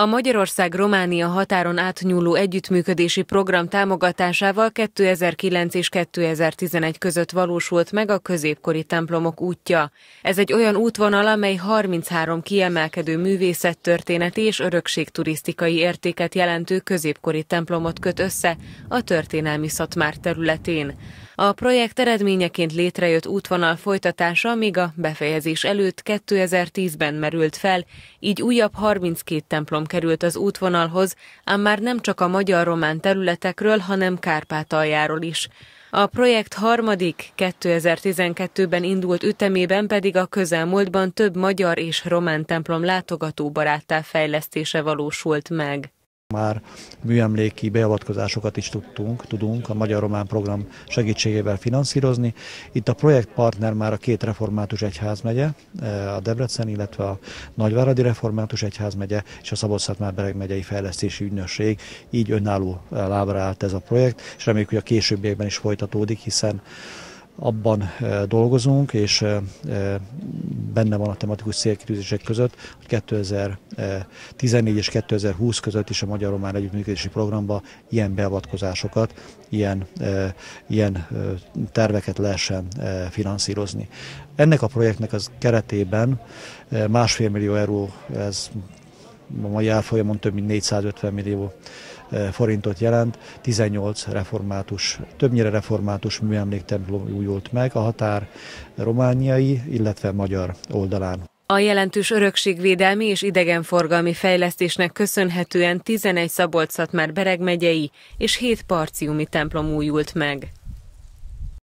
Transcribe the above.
A Magyarország-Románia határon átnyúló együttműködési program támogatásával 2009 és 2011 között valósult meg a középkori templomok útja. Ez egy olyan útvonal, amely 33 kiemelkedő művészettörténeti és örökségturisztikai értéket jelentő középkori templomot köt össze a történelmi szatmár területén. A projekt eredményeként létrejött útvonal folytatása még a befejezés előtt 2010-ben merült fel, így újabb 32 templom került az útvonalhoz, ám már nem csak a magyar-román területekről, hanem Kárpátaljáról is. A projekt harmadik, 2012-ben indult ütemében pedig a közelmúltban több magyar és román templom baráttá fejlesztése valósult meg. Már műemléki beavatkozásokat is tudtunk, tudunk a Magyar-Román Program segítségével finanszírozni. Itt a projektpartner már a két református egyházmegye, eh, a Debrecen, illetve a Nagyváradi Református Egyházmegye és a szabolcs bereg megyei fejlesztési ügynökség. Így önálló lábra állt ez a projekt, és reméljük, hogy a későbbiekben is folytatódik, hiszen abban eh, dolgozunk, és eh, benne van a tematikus célkitűzések között, hogy 2014 és 2020 között is a Magyar-Román Együttműködési Programba ilyen beavatkozásokat, ilyen, ilyen terveket lehessen finanszírozni. Ennek a projektnek az keretében másfél millió euró, ez a mai árfolyamon több mint 450 millió Eh, forintot jelent, 18 református, többnyire református műemléktemplom újult meg a határ romániai, illetve magyar oldalán. A jelentős örökségvédelmi és idegenforgalmi fejlesztésnek köszönhetően 11 szabolcs már Bereg megyei és 7 parciumi templom újult meg.